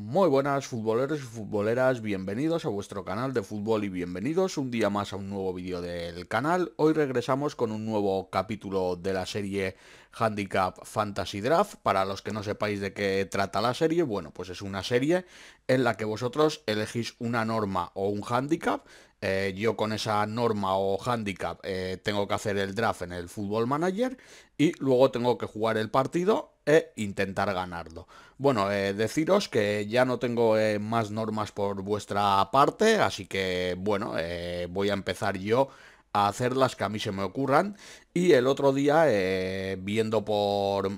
Muy buenas futboleros y futboleras, bienvenidos a vuestro canal de fútbol y bienvenidos un día más a un nuevo vídeo del canal. Hoy regresamos con un nuevo capítulo de la serie Handicap Fantasy Draft. Para los que no sepáis de qué trata la serie, bueno, pues es una serie en la que vosotros elegís una norma o un handicap eh, yo con esa norma o handicap eh, tengo que hacer el draft en el Fútbol Manager y luego tengo que jugar el partido e intentar ganarlo. Bueno, eh, deciros que ya no tengo más normas por vuestra parte, así que bueno, voy a empezar yo a hacer las que a mí se me ocurran y el otro día viendo por,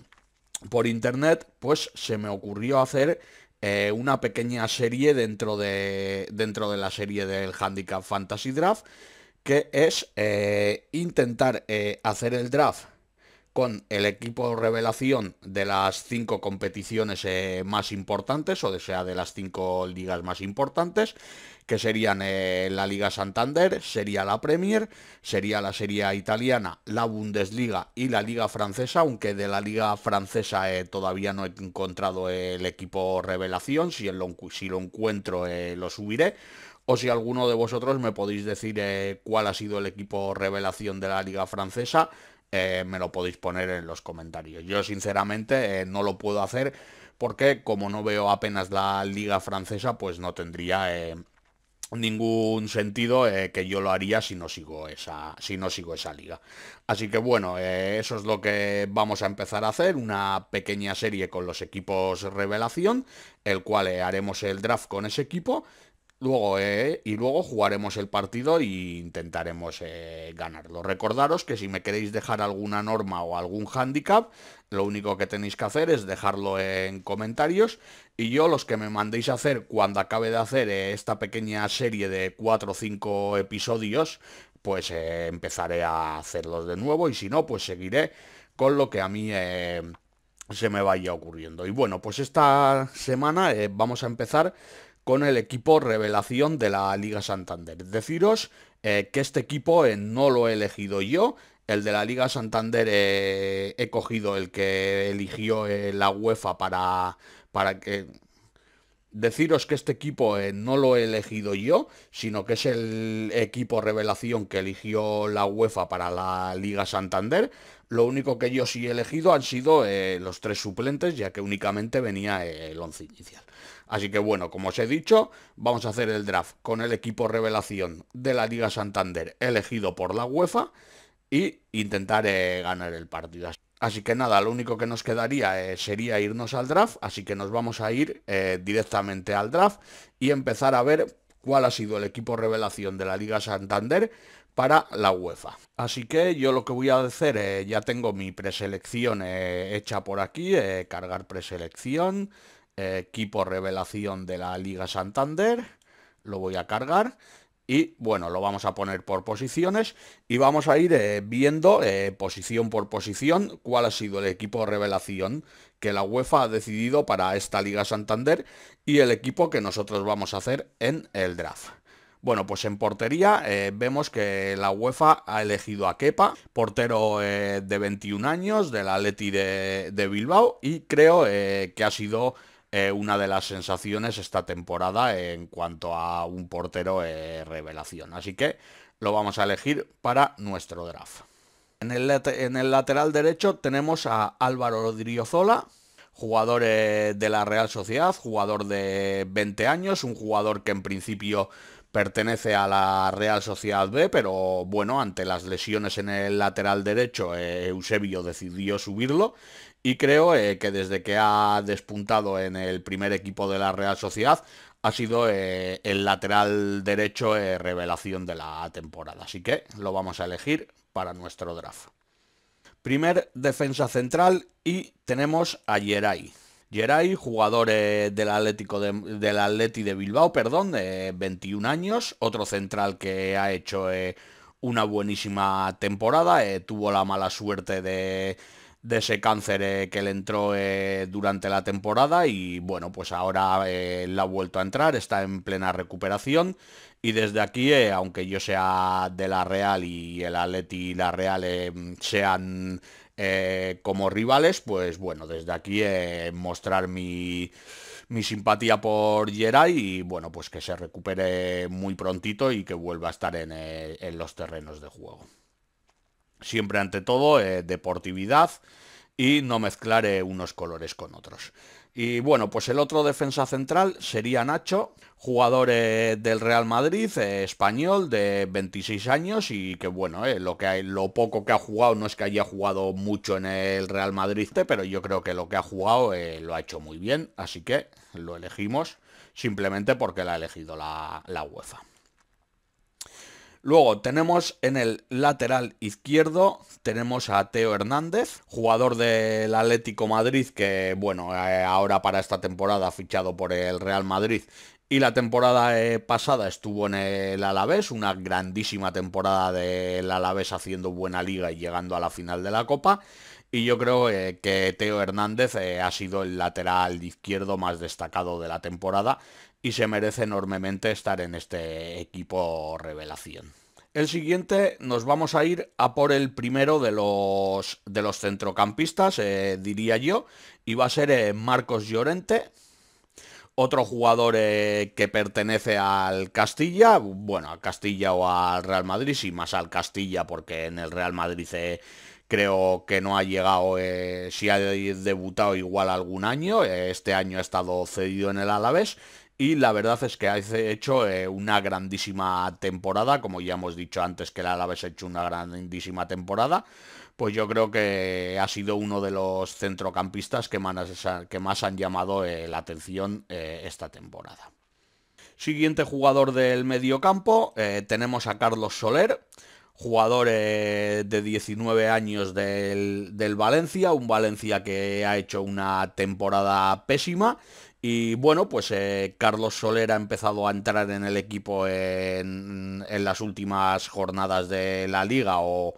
por internet pues se me ocurrió hacer eh, una pequeña serie dentro de, dentro de la serie del Handicap Fantasy Draft, que es eh, intentar eh, hacer el draft con el equipo revelación de las cinco competiciones más importantes, o sea, de las cinco ligas más importantes, que serían eh, la Liga Santander, sería la Premier, sería la Serie Italiana, la Bundesliga y la Liga Francesa, aunque de la Liga Francesa eh, todavía no he encontrado el equipo revelación, si, lo, si lo encuentro eh, lo subiré. O si alguno de vosotros me podéis decir cuál ha sido el equipo revelación de la Liga Francesa, me lo podéis poner en los comentarios. Yo sinceramente no lo puedo hacer porque como no veo apenas la liga francesa, pues no tendría ningún sentido eh, que yo lo haría si no sigo esa si no sigo esa liga así que bueno eh, eso es lo que vamos a empezar a hacer una pequeña serie con los equipos revelación el cual eh, haremos el draft con ese equipo Luego, eh, y luego jugaremos el partido e intentaremos eh, ganarlo. Recordaros que si me queréis dejar alguna norma o algún handicap, lo único que tenéis que hacer es dejarlo en comentarios y yo los que me mandéis a hacer cuando acabe de hacer eh, esta pequeña serie de 4 o 5 episodios, pues empezaré a hacerlos de nuevo y si no, pues seguiré con lo que a mí se me vaya ocurriendo. Y bueno, pues esta semana vamos a empezar con el equipo revelación de la Liga Santander. Deciros eh, que este equipo eh, no lo he elegido yo, el de la Liga Santander eh, he cogido el que eligió la UEFA para, para que Deciros que este equipo eh, no lo he elegido yo, sino que es el equipo revelación que eligió la UEFA para la Liga Santander. Lo único que yo sí he elegido han sido eh, los tres suplentes, ya que únicamente venía eh, el once inicial. Así que bueno, como os he dicho, vamos a hacer el draft con el equipo revelación de la Liga Santander elegido por la UEFA y intentar ganar el partido. Así que nada, lo único que nos quedaría eh, sería irnos al draft, así que nos vamos a ir eh, directamente al draft y empezar a ver cuál ha sido el equipo revelación de la Liga Santander para la UEFA. Así que yo lo que voy a hacer, eh, ya tengo mi preselección hecha por aquí, cargar preselección, equipo revelación de la Liga Santander, lo voy a cargar y bueno, lo vamos a poner por posiciones y vamos a ir eh, viendo eh, posición por posición cuál ha sido el equipo de revelación que la UEFA ha decidido para esta Liga Santander y el equipo que nosotros vamos a hacer en el draft. Bueno, pues en portería eh, vemos que la UEFA ha elegido a Kepa, portero de 21 años del la de, de Bilbao y creo que ha sido eh, una de las sensaciones esta temporada en cuanto a un portero eh, revelación. Así que lo vamos a elegir para nuestro draft. En el, en el lateral derecho tenemos a Álvaro Zola. jugador eh, de la Real Sociedad, jugador de 20 años, un jugador que en principio pertenece a la Real Sociedad B, pero bueno, ante las lesiones en el lateral derecho, eh, Eusebio decidió subirlo y creo eh, que desde que ha despuntado en el primer equipo de la Real Sociedad ha sido eh, el lateral derecho revelación de la temporada, así que lo vamos a elegir para nuestro draft. Primer defensa central y tenemos a Yeray. Geray, jugador eh, del Atlético de, del Atleti de Bilbao, perdón, de 21 años, otro central que ha hecho eh, una buenísima temporada, eh, tuvo la mala suerte de, ese cáncer que le entró durante la temporada y bueno, pues ahora la ha vuelto a entrar, está en plena recuperación y desde aquí, aunque yo sea de la Real y el Atleti y la Real sean eh, como rivales, pues bueno, desde aquí eh, mostrar mi, simpatía por Geray y bueno, pues que se recupere muy prontito y que vuelva a estar en, eh, en los terrenos de juego. Siempre ante todo, deportividad y no mezclar unos colores con otros. Y bueno, pues el otro defensa central sería Nacho, jugador eh, del Real Madrid, eh, español, de 26 años y que bueno, eh, lo, que lo poco que ha jugado no es que haya jugado mucho en el Real Madrid, pero yo creo que lo que ha jugado lo ha hecho muy bien, así que lo elegimos simplemente porque la ha elegido la UEFA. Luego tenemos en el lateral izquierdo, tenemos a Teo Hernández, jugador del Atlético Madrid que, bueno, eh, ahora para esta temporada ha fichado por el Real Madrid y la temporada eh, pasada estuvo en el Alavés, una grandísima temporada del Alavés haciendo buena liga y llegando a la final de la Copa. Y yo creo eh, que Teo Hernández ha sido el lateral izquierdo más destacado de la temporada y se merece enormemente estar en este equipo revelación. El siguiente nos vamos a ir a por el primero de los, de los centrocampistas, eh, diría yo, y va a ser eh, Marcos Llorente, otro jugador eh, que pertenece al Castilla, bueno, al Castilla o al Real Madrid, sí, más al Castilla, porque en el Real Madrid creo que no ha llegado, si ha debutado igual algún año, este año ha estado cedido en el Alavés, y la verdad es que ha hecho eh, una grandísima temporada, como ya hemos dicho antes que la habéis ha hecho una grandísima temporada, pues yo creo que ha sido uno de los centrocampistas que más, que más han llamado eh, la atención eh, esta temporada. Siguiente jugador del mediocampo, tenemos a Carlos Soler, jugador de 19 años del, del, Valencia, un Valencia que ha hecho una temporada pésima y bueno, pues eh, Carlos Soler ha empezado a entrar en el equipo en, las últimas jornadas de la liga o,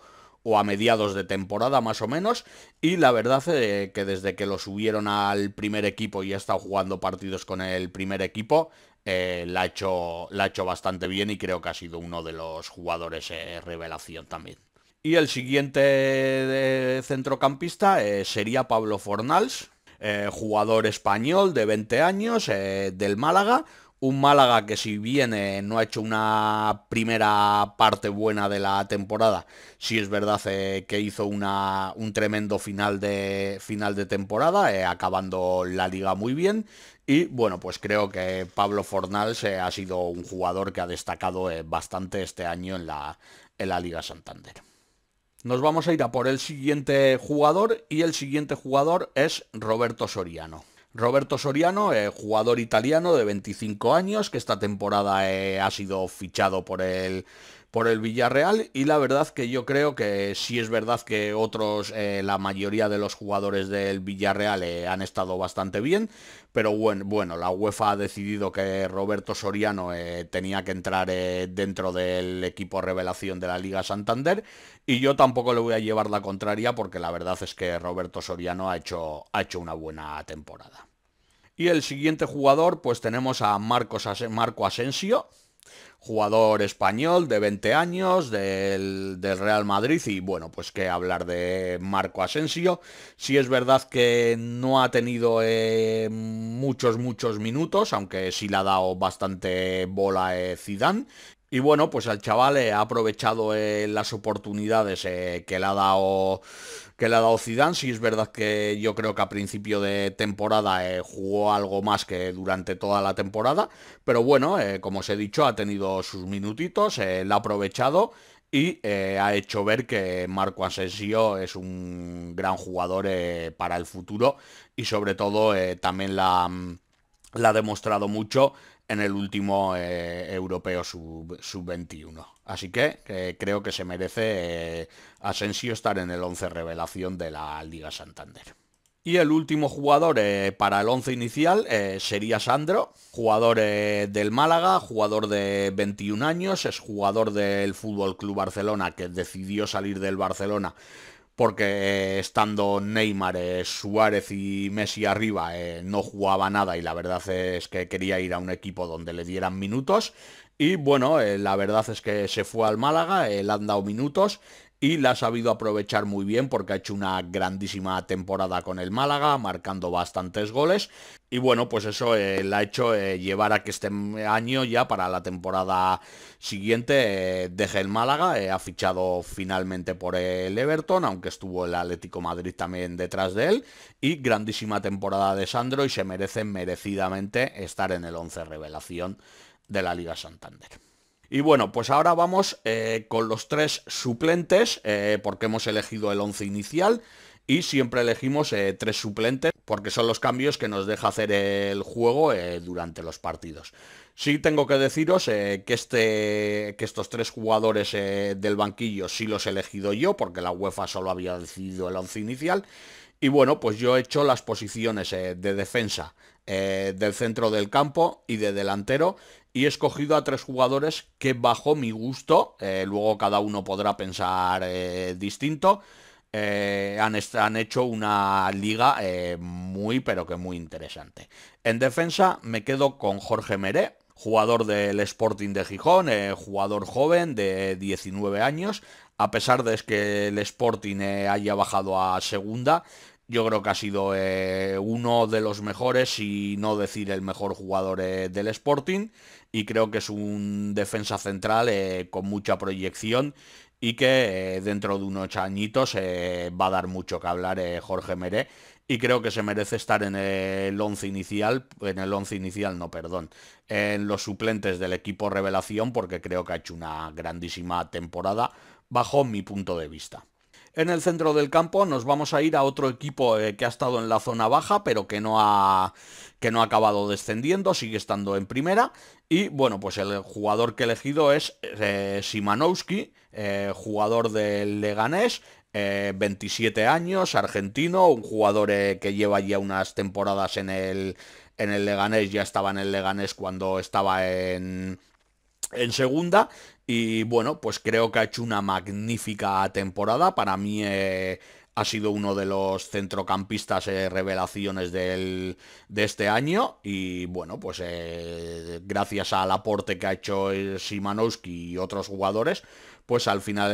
a mediados de temporada más o menos. Y la verdad eh, que desde que lo subieron al primer equipo y ha estado jugando partidos con el primer equipo, eh, la, ha hecho, la ha hecho bastante bien y creo que ha sido uno de los jugadores revelación también. Y el siguiente centrocampista sería Pablo Fornals, eh, jugador español de 20 años eh, del Málaga. Un Málaga que si bien eh, no ha hecho una primera parte buena de la temporada, sí es verdad que hizo una, un tremendo final de, final de temporada, acabando la liga muy bien. Y bueno, pues creo que Pablo Fornals ha sido un jugador que ha destacado bastante este año en la, en la Liga Santander. Nos vamos a ir a por el siguiente jugador y el siguiente jugador es Roberto Soriano. Roberto Soriano, eh, jugador italiano de 25 años, que esta temporada eh, ha sido fichado por el por el Villarreal y la verdad que yo creo que sí es verdad que otros, eh, la mayoría de los jugadores del Villarreal eh, han estado bastante bien, pero bueno, bueno, la UEFA ha decidido que Roberto Soriano eh, tenía que entrar dentro del equipo revelación de la Liga Santander y yo tampoco le voy a llevar la contraria porque la verdad es que Roberto Soriano ha hecho, ha hecho una buena temporada. Y el siguiente jugador, pues tenemos a Marcos Marco Asensio, Jugador español de 20 años del, del, Real Madrid y bueno, pues que hablar de Marco Asensio. Si es verdad que no ha tenido eh, muchos, muchos minutos, aunque sí le ha dado bastante bola eh, Zidane. Y bueno, pues al chaval eh, ha aprovechado las oportunidades que le ha dado que le ha dado Zidane. Sí es verdad que yo creo que a principio de temporada eh, jugó algo más que durante toda la temporada, pero bueno, eh, como os he dicho, ha tenido sus minutitos, eh, la ha aprovechado y eh, ha hecho ver que Marco Asensio es un gran jugador para el futuro y sobre todo también la, mm, la ha demostrado mucho en el último eh, europeo sub-21. Así que creo que se merece eh, Asensio estar en el 11 revelación de la Liga Santander. Y el último jugador eh, para el 11 inicial sería Sandro, jugador del Málaga, jugador de 21 años, es jugador del Fútbol Club Barcelona que decidió salir del Barcelona porque eh, estando Neymar, eh, Suárez y Messi arriba eh, no jugaba nada y la verdad es que quería ir a un equipo donde le dieran minutos. Y bueno, la verdad es que se fue al Málaga, le han dado minutos y la ha sabido aprovechar muy bien porque ha hecho una grandísima temporada con el Málaga, marcando bastantes goles. Y bueno, pues eso eh, la ha hecho eh, llevar a que este año ya para la temporada siguiente eh, deje el Málaga. ha fichado finalmente por el Everton, aunque estuvo el Atlético Madrid también detrás de él. Y grandísima temporada de Sandro y se merece merecidamente estar en el 11 revelación de la Liga Santander. Y bueno, pues ahora vamos eh, con los tres suplentes, eh, porque hemos elegido el 11 inicial y siempre elegimos eh, tres suplentes porque son los cambios que nos deja hacer el juego durante los partidos. Sí tengo que deciros que, este, que, estos tres jugadores del banquillo sí los he elegido yo porque la UEFA solo había decidido el once inicial y bueno, pues yo he hecho las posiciones de defensa, eh, del centro del campo y de delantero y he escogido a tres jugadores que bajo mi gusto, eh, luego cada uno podrá pensar eh, distinto, han, han, hecho una liga muy pero que muy interesante. En defensa me quedo con Jorge Meré, jugador del Sporting de Gijón, jugador joven de 19 años, a pesar de que el Sporting haya bajado a segunda, yo creo que ha sido eh, uno de los mejores, si no decir el mejor jugador eh, del Sporting, y creo que es un defensa central eh, con mucha proyección y que dentro de unos añitos va a dar mucho que hablar Jorge Meré y creo que se merece estar en el once inicial, en el once inicial no, perdón, en los suplentes del equipo Revelación porque creo que ha hecho una grandísima temporada bajo mi punto de vista. En el centro del campo nos vamos a ir a otro equipo eh, que ha estado en la zona baja, pero que no ha que no ha acabado descendiendo, sigue estando en primera. Y bueno, pues el jugador que he elegido es eh, Simanowski, eh, jugador del Leganés, 27 años, argentino, un jugador que lleva ya unas temporadas en el, Leganés, ya estaba en el Leganés cuando estaba en, en segunda y bueno, pues creo que ha hecho una magnífica temporada. Para mí eh, ha sido uno de los centrocampistas eh, revelaciones de este año. Y bueno, pues eh, gracias al aporte que ha hecho Simanowski y otros jugadores, pues al final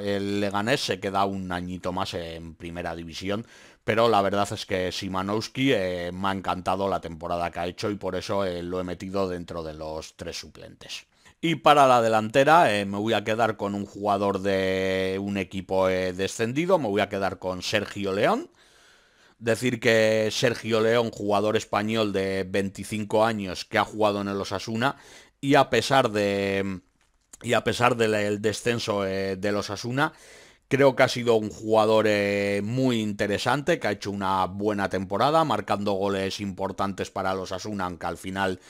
el, el Leganés se queda un añito más en primera división. Pero la verdad es que Simanowski me ha encantado la temporada que ha hecho y por eso lo he metido dentro de los tres suplentes. Y para la delantera eh, me voy a quedar con un jugador de un equipo eh, descendido, me voy a quedar con Sergio León. Decir que Sergio León, jugador español de 25 años que ha jugado en el Osasuna y a pesar de y a pesar del descenso eh, de los Asuna, creo que ha sido un jugador muy interesante, que ha hecho una buena temporada, marcando goles importantes para los Osasuna, aunque al final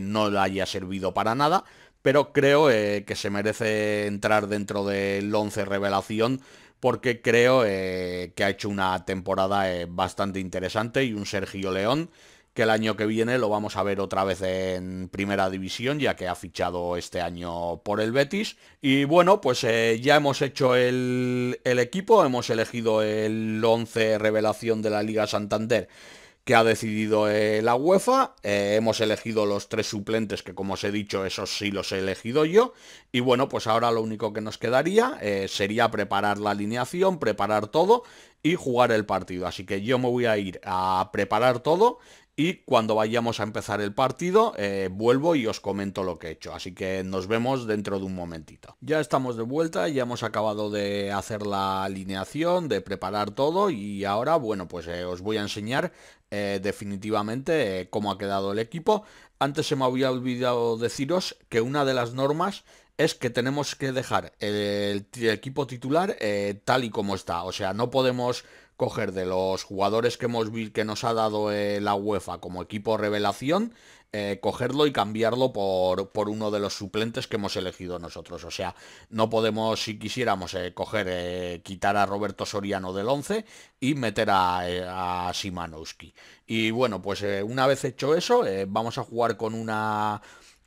no le haya servido para nada pero creo eh, que se merece entrar dentro del 11 revelación porque creo eh, que ha hecho una temporada eh, bastante interesante y un Sergio León que el año que viene lo vamos a ver otra vez en primera división, ya que ha fichado este año por el Betis. Y bueno, pues ya hemos hecho el, el, equipo, hemos elegido el 11 revelación de la Liga Santander que ha decidido eh, la UEFA. Eh, hemos elegido los tres suplentes, que como os he dicho, esos sí los he elegido yo. Y bueno, pues ahora lo único que nos quedaría eh, sería preparar la alineación, preparar todo y jugar el partido. Así que yo me voy a ir a preparar todo y cuando vayamos a empezar el partido eh, vuelvo y os comento lo que he hecho. Así que nos vemos dentro de un momentito. Ya estamos de vuelta, ya hemos acabado de hacer la alineación, de preparar todo y ahora, bueno, pues eh, os voy a enseñar eh, definitivamente cómo ha quedado el equipo. Antes se me había olvidado deciros que una de las normas es que tenemos que dejar el, equipo titular tal y como está. O sea, no podemos coger de los jugadores que, hemos, que nos ha dado eh, la UEFA como equipo revelación, eh, cogerlo y cambiarlo por, por, uno de los suplentes que hemos elegido nosotros. O sea, no podemos, si quisiéramos, eh, coger, quitar a Roberto Soriano del 11 y meter a, a Simanowski. Y bueno, pues una vez hecho eso, vamos a jugar con una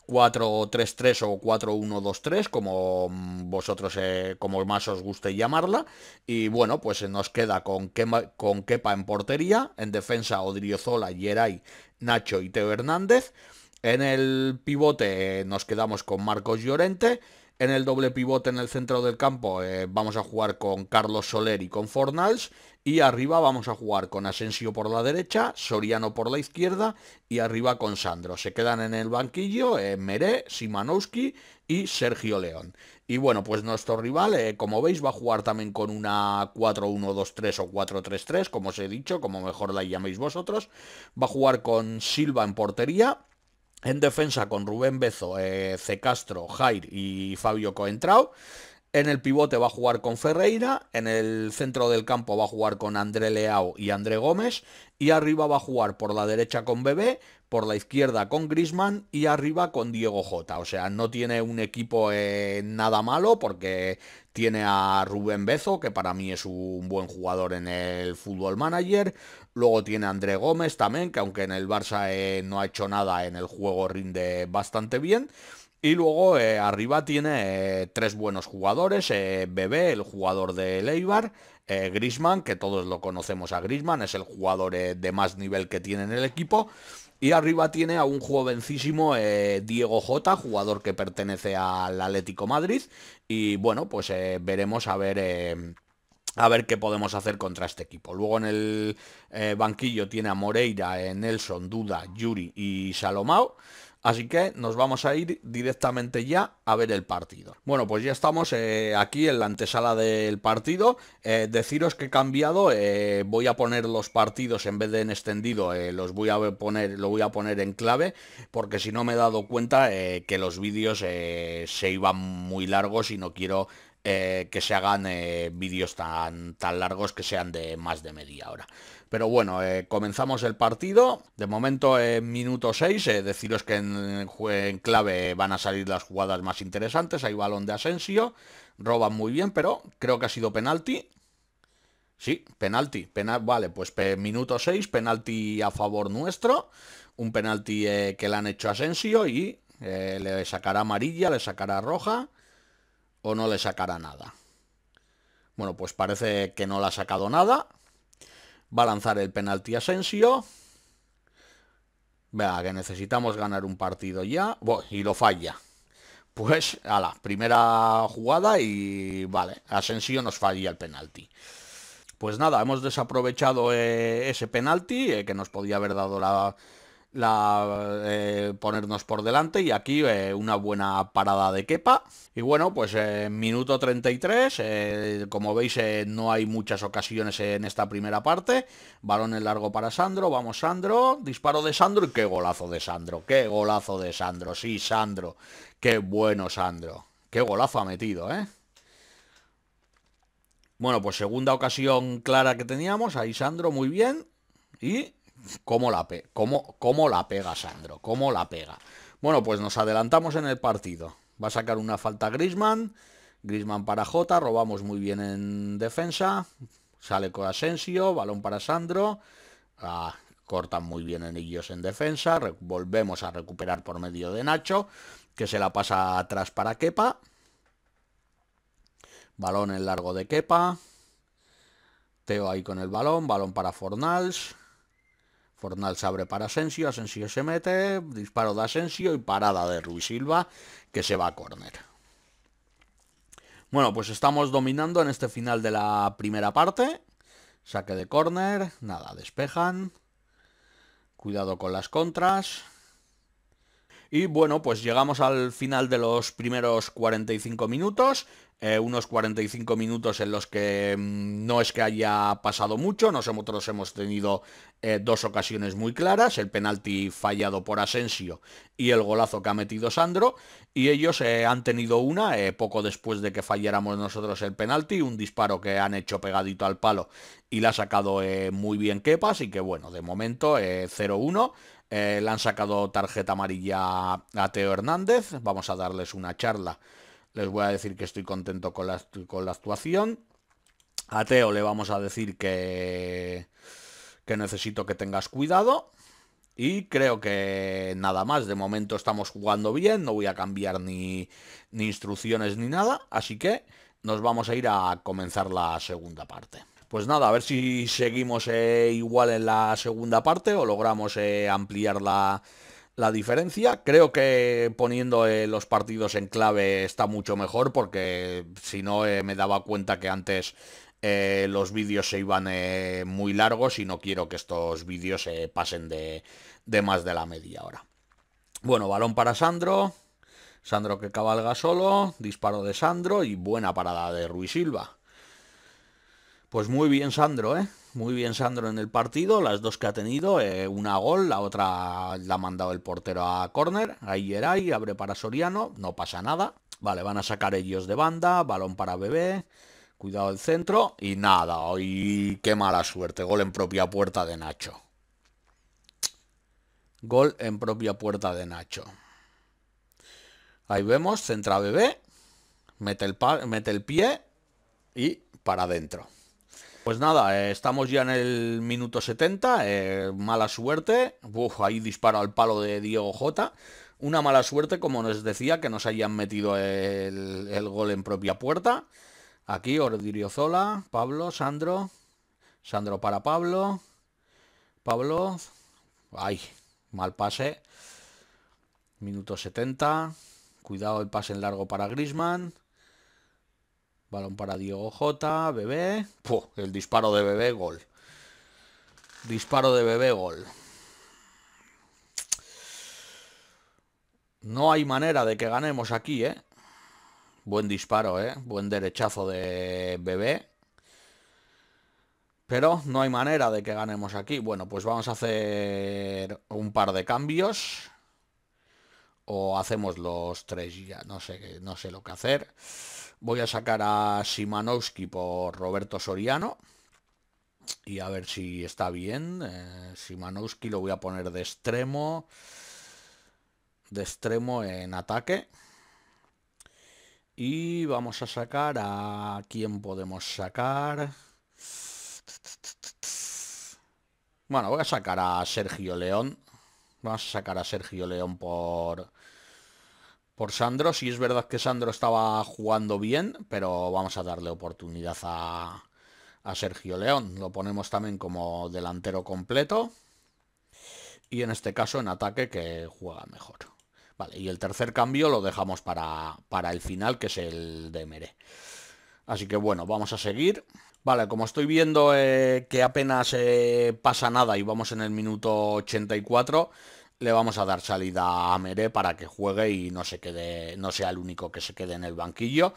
4-3-3 o 4-1-2-3, como vosotros, eh, como más os guste llamarla. Y bueno, pues nos queda con, con Kepa en portería, en defensa Odriozola, Yeray, Nacho y Teo Hernández. En el pivote eh, nos quedamos con Marcos Llorente. En el doble pivote en el centro del campo eh, vamos a jugar con Carlos Soler y con Fornals. Y arriba vamos a jugar con Asensio por la derecha, Soriano por la izquierda y arriba con Sandro. Se quedan en el banquillo eh, Meré, Simanowski y Sergio León. Y bueno, pues nuestro rival, eh, como veis, va a jugar también con una 4-1-2-3 o 4-3-3, como os he dicho, como mejor la llaméis vosotros. Va a jugar con Silva en portería. En defensa con Rubén Bezo, C. Eh, Castro, Jair y Fabio Coentrao. En el pivote va a jugar con Ferreira, en el centro del campo va a jugar con André Leao y André Gómez, y arriba va a jugar por la derecha con Bebé por la izquierda con Grisman y arriba con Diego Jota. O sea, no tiene un equipo eh, nada malo porque tiene a Rubén Bezo, que para mí es un buen jugador en el fútbol manager. Luego tiene a André Gómez también, que aunque en el Barça eh, no ha hecho nada, en el juego rinde bastante bien. Y luego eh, arriba tiene tres buenos jugadores, Bebé, el jugador de Leibar, Grisman, que todos lo conocemos a Grisman, es el jugador de más nivel que tiene en el equipo, y arriba tiene a un jovencísimo eh, Diego Jota, jugador que pertenece al Atlético Madrid. Y bueno, pues eh, veremos a ver... Eh, a ver qué podemos hacer contra este equipo. Luego en el banquillo tiene a Moreira, Nelson, Duda, Yuri y Salomao. Así que nos vamos a ir directamente ya a ver el partido. Bueno, pues ya estamos eh, aquí en la antesala del partido. Eh, deciros que he cambiado, eh, voy a poner los partidos en vez de en extendido, los voy a poner, lo voy a poner en clave, porque si no me he dado cuenta que los vídeos se iban muy largos y no quiero que se hagan vídeos tan, tan largos que sean de más de media hora. Pero bueno, eh, comenzamos el partido. De momento, en minuto 6, eh, deciros que en, clave van a salir las jugadas más interesantes. Hay balón de Asensio. Roban muy bien, pero creo que ha sido penalti. Sí, penalti. vale, pues minuto 6, penalti a favor nuestro. Un penalti eh, que le han hecho Asensio y le sacará amarilla, le sacará roja o no le sacará nada. Bueno, pues parece que no le ha sacado nada. Va a lanzar el penalti Asensio. Vea, que necesitamos ganar un partido ya. y lo falla. Pues, a la primera jugada y vale, Asensio nos falla el penalti. Pues nada, hemos desaprovechado eh, ese penalti eh, que nos podía haber dado la, eh, ponernos por delante y aquí eh, una buena parada de quepa y bueno pues eh, minuto 33 como veis no hay muchas ocasiones en esta primera parte balón en largo para Sandro vamos Sandro disparo de Sandro y qué golazo de Sandro qué golazo de Sandro sí Sandro qué bueno Sandro qué golazo ha metido eh bueno pues segunda ocasión clara que teníamos ahí Sandro muy bien y ¿Cómo la, pega Sandro? ¿Cómo la pega? Bueno, pues nos adelantamos en el partido. Va a sacar una falta Grisman. Grisman para J. Robamos muy bien en defensa. Sale con Asensio. Balón para Sandro. cortan muy bien en ellos en defensa. volvemos a recuperar por medio de Nacho. Que se la pasa atrás para Kepa. Balón en largo de Kepa. Teo ahí con el balón. Balón para Fornals se abre para Asensio, Asensio se mete, disparo de Asensio y parada de Ruiz Silva que se va a córner. Bueno, pues estamos dominando en este final de la primera parte. Saque de córner, nada, despejan. Cuidado con las contras. Y bueno, pues llegamos al final de los primeros 45 minutos. Eh, unos 45 minutos en los que mm, no es que haya pasado mucho, nosotros hemos tenido eh, dos ocasiones muy claras, el penalti fallado por Asensio y el golazo que ha metido Sandro, y ellos eh, han tenido una poco después de que falláramos nosotros el penalti, un disparo que han hecho pegadito al palo y la ha sacado muy bien Kepa, así que bueno, de momento 0-1. Eh, le han sacado tarjeta amarilla a Teo Hernández. Vamos a darles una charla. Les voy a decir que estoy contento con la, con la actuación. A Teo le vamos a decir que, que necesito que tengas cuidado. Y creo que nada más. De momento estamos jugando bien. No voy a cambiar ni instrucciones ni nada. Así que nos vamos a ir a comenzar la segunda parte. Pues nada, a ver si seguimos eh, igual en la segunda parte o logramos eh, ampliar la, diferencia. Creo que poniendo eh, los partidos en clave está mucho mejor porque si no me daba cuenta que antes los vídeos se iban muy largos y no quiero que estos vídeos se pasen de más de la media hora. Bueno, balón para Sandro. Sandro que cabalga solo, disparo de Sandro y buena parada de Ruiz Silva. Pues muy bien Sandro, ¿eh? Muy bien Sandro en el partido, las dos que ha tenido, eh, una gol, la otra la ha mandado el portero a córner, ahí era y abre para Soriano, no pasa nada. Vale, van a sacar ellos de banda, balón para Bebé, cuidado el centro y nada, y qué mala suerte, gol en propia puerta de Nacho. Gol en propia puerta de Nacho. Ahí vemos, centra Bebé, mete el, mete el pie y para adentro. Pues nada, eh, estamos ya en el minuto 70, eh, mala suerte, ahí dispara al palo de Diego J. una mala suerte como nos decía que nos hayan metido el, gol en propia puerta, aquí Zola, Pablo, Sandro, Sandro para Pablo, Pablo, ay, mal pase, minuto 70, cuidado el pase en largo para Grisman, Balón para Diego J, Bebé. El disparo de Bebé, gol. Disparo de Bebé, gol. No hay manera de que ganemos aquí, ¿eh? Buen disparo, ¿eh? Buen derechazo de Bebé. Pero no hay manera de que ganemos aquí. Bueno, pues vamos a hacer un par de cambios. O hacemos los tres ya. No sé, no sé lo que hacer. Voy a sacar a Simanowski por Roberto Soriano. Y a ver si está bien. Eh, Simanowski lo voy a poner de extremo. De extremo en ataque. Y vamos a sacar a... ¿Quién podemos sacar? Bueno, voy a sacar a Sergio León. Vamos a sacar a Sergio León por por Sandro. Sí es verdad que Sandro estaba jugando bien, pero vamos a darle oportunidad a, Sergio León. Lo ponemos también como delantero completo. Y en este caso en ataque que juega mejor. Vale, y el tercer cambio lo dejamos para, el final, que es el de Mere. Así que bueno, vamos a seguir. Vale, como estoy viendo eh, que apenas eh, pasa nada y vamos en el minuto 84, le vamos a dar salida a Mere para que juegue y no se quede, no sea el único que se quede en el banquillo.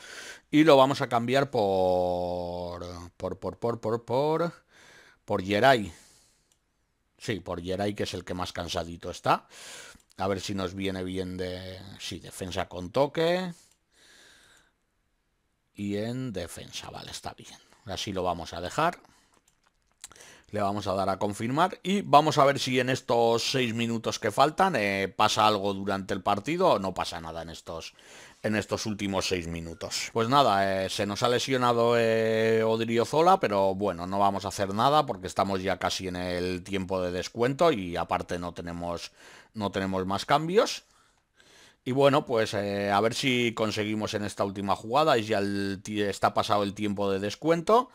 Y lo vamos a cambiar por. por, por, por, por, por. por Yeray. Sí, por Yeray, que es el que más cansadito está. A ver si nos viene bien de. Sí, defensa con toque. Y en defensa, vale, está bien. Así lo vamos a dejar le vamos a dar a confirmar y vamos a ver si en estos seis minutos que faltan eh, pasa algo durante el partido o no pasa nada en estos en estos últimos seis minutos. Pues nada, eh, se nos ha lesionado eh, Zola, pero bueno, no vamos a hacer nada porque estamos ya casi en el tiempo de descuento y aparte no tenemos, no tenemos más cambios. Y bueno, pues eh, a ver si conseguimos en esta última jugada. Ya está pasado el tiempo de descuento.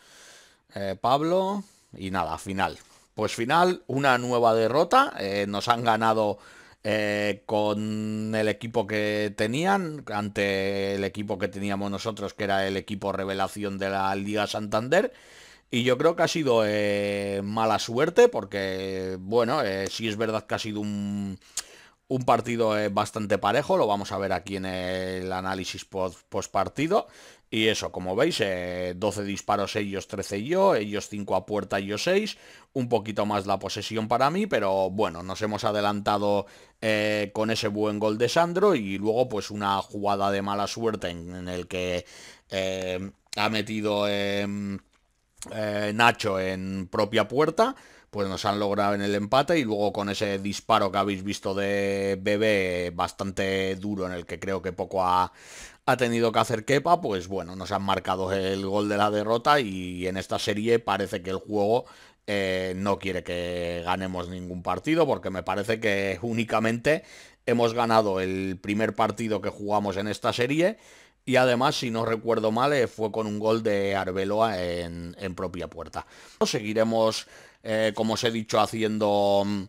Pablo, y nada, final. Pues final, una nueva derrota. Eh, nos han ganado eh, con el equipo que tenían, ante el equipo que teníamos nosotros, que era el equipo revelación de la Liga Santander. Y yo creo que ha sido eh, mala suerte, porque, bueno, sí es verdad que ha sido un, partido bastante parejo, lo vamos a ver aquí en el análisis post, post partido. Y eso, como veis, 12 eh, disparos ellos, 13 yo, ellos 5 a puerta, yo 6. Un poquito más la posesión para mí, pero bueno, nos hemos adelantado eh, con ese buen gol de Sandro y luego pues una jugada de mala suerte en, el que eh, ha metido em, Nacho en propia puerta pues nos han logrado en el empate y luego con ese disparo que habéis visto de Bebé bastante duro en el que creo que poco ha, ha tenido que hacer quepa, pues bueno, nos han marcado el gol de la derrota y en esta serie parece que el juego eh, no quiere que ganemos ningún partido porque me parece que únicamente hemos ganado el primer partido que jugamos en esta serie y además, si no recuerdo mal, eh, fue con un gol de Arbeloa en, propia puerta. Seguiremos, eh, como os he dicho, haciendo... Mm,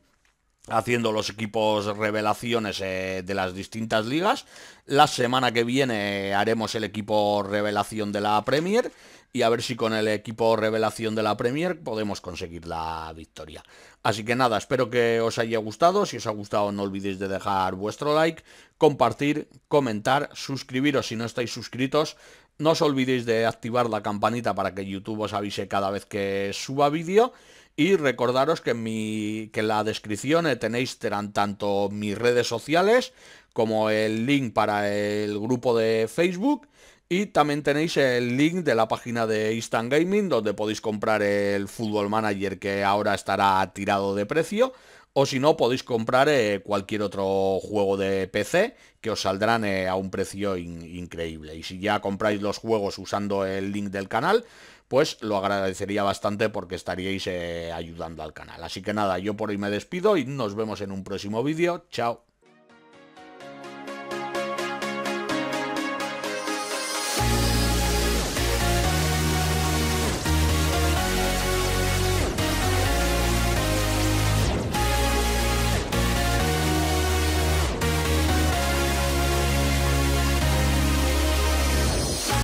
haciendo los equipos revelaciones eh, de las distintas ligas. La semana que viene haremos el equipo revelación de la Premier y a ver si con el equipo revelación de la Premier podemos conseguir la victoria. Así que nada, espero que os haya gustado. Si os ha gustado no olvidéis de dejar vuestro like, compartir, comentar, suscribiros si no estáis suscritos. No os olvidéis de activar la campanita para que YouTube os avise cada vez que suba vídeo. Y recordaros que en, mi, la descripción eh, tenéis tanto mis redes sociales como el link para el grupo de Facebook. Y también tenéis el link de la página de Instant Gaming donde podéis comprar el Football Manager que ahora estará tirado de precio. O si no, podéis comprar eh, cualquier otro juego de PC que os saldrán eh, a un precio increíble. Y si ya compráis los juegos usando el link del canal, pues lo agradecería bastante porque estaríais eh, ayudando al canal. Así que nada, yo por hoy me despido y nos vemos en un próximo vídeo. Chao.